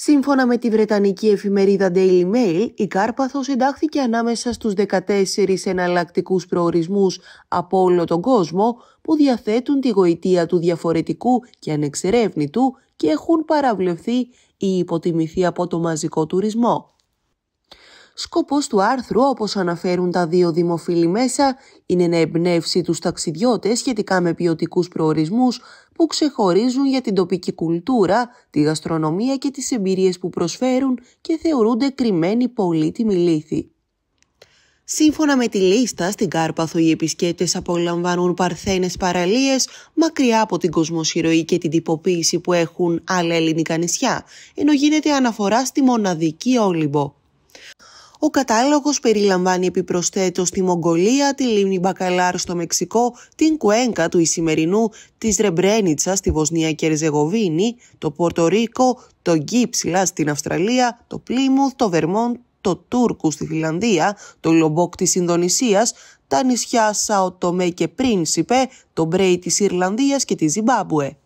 Σύμφωνα με τη βρετανική εφημερίδα Daily Mail, η Κάρπαθος εντάχθηκε ανάμεσα στους 14 εναλλακτικούς προορισμούς από όλο τον κόσμο που διαθέτουν τη γοητεία του διαφορετικού και ανεξερεύνητου και έχουν παραβλεφθεί ή υποτιμηθεί από το μαζικό τουρισμό. Σκοπός του άρθρου, όπως αναφέρουν τα δύο δημοφιλή μέσα, είναι να εμπνεύσει τους ταξιδιώτες σχετικά με ποιοτικούς προορισμούς που ξεχωρίζουν για την τοπική κουλτούρα, τη γαστρονομία και τις εμπειρίες που προσφέρουν και θεωρούνται κρυμμένοι πολύτιμοι λύθοι. Σύμφωνα με τη λίστα, στην Κάρπαθο οι επισκέπτες απολαμβάνουν παρθένες παραλίες μακριά από την κοσμοσυρωή και την τυποποίηση που έχουν άλλα ελληνικά νησιά, ενώ γίνεται αναφορά στη μοναδική Όλυμπο. Ο κατάλογος περιλαμβάνει επιπροσθέτως τη Μογγολία, τη λίμνη Μπακαλάρ στο Μεξικό, την Κουένκα του Ισημερινού, τη Ρεμπρένιτσα στη Βοσνία και Ερζεγοβίνη, το Πορτορίκο, το Γκίψιλα στην Αυστραλία, το Πλίμουθ, το Βερμόντ, το Τούρκου στη Φιλανδία, το Λομπόκ της Ινδονησίας, τα νησιά Σαοτομέ και Πρίνσιπε, το Μπρέι της Ιρλανδίας και τη Ζιμπάμπουε.